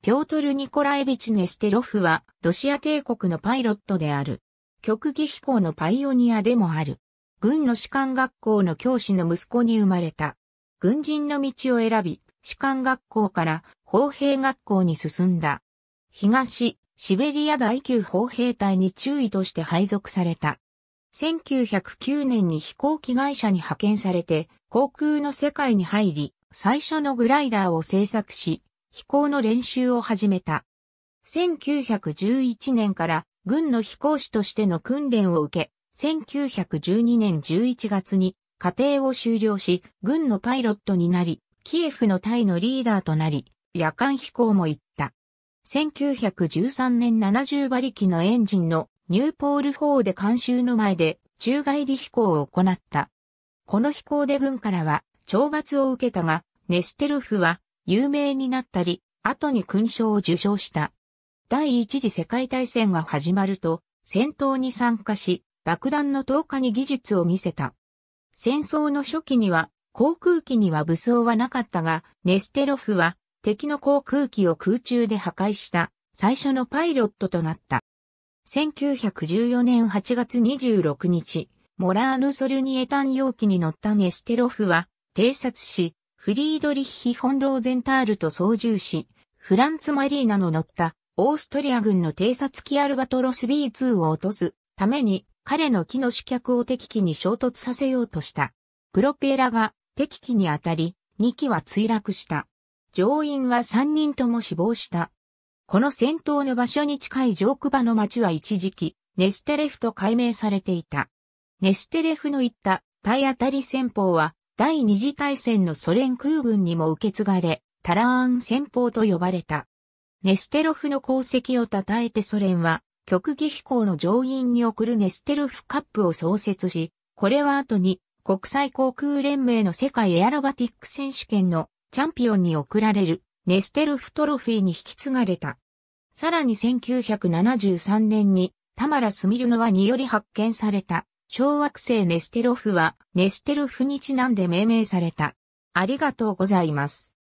ピョートル・ニコラヴビチ・ネステロフは、ロシア帝国のパイロットである。極技飛行のパイオニアでもある。軍の士官学校の教師の息子に生まれた。軍人の道を選び、士官学校から砲兵学校に進んだ。東、シベリア第級砲兵隊に中尉として配属された。1909年に飛行機会社に派遣されて、航空の世界に入り、最初のグライダーを製作し、飛行の練習を始めた。1911年から軍の飛行士としての訓練を受け、1912年11月に家庭を修了し、軍のパイロットになり、キエフの隊のリーダーとなり、夜間飛行も行った。1913年70馬力のエンジンのニューポール4で監修の前で宙返り飛行を行った。この飛行で軍からは懲罰を受けたが、ネステロフは有名になったり、後に勲章を受章した。第一次世界大戦が始まると、戦闘に参加し、爆弾の投下に技術を見せた。戦争の初期には、航空機には武装はなかったが、ネステロフは敵の航空機を空中で破壊した最初のパイロットとなった。1914年8月26日、モラール・ソルニエタン容器に乗ったネステロフは偵察し、フリードリッヒ・フォン・ローゼンタールと操縦し、フランツ・マリーナの乗ったオーストリア軍の偵察機アルバトロス B2 を落とすために彼の機の主脚を敵機に衝突させようとした。プロペラが敵機に当たり、2機は墜落した。乗員は3人とも死亡した。この戦闘の場所に近いジョークバの町は一時期、ネステレフと改名されていた。ネステレフの言った体当たり戦法は、第二次大戦のソ連空軍にも受け継がれ、タラーン戦法と呼ばれた。ネステロフの功績を称えてソ連は、極技飛行の乗員に送るネステロフカップを創設し、これは後に国際航空連盟の世界エアロバティック選手権のチャンピオンに贈られるネステルフトロフィーに引き継がれた。さらに1973年にタマラ・スミルノワにより発見された小惑星ネステロフはネステロフにちなんで命名された。ありがとうございます。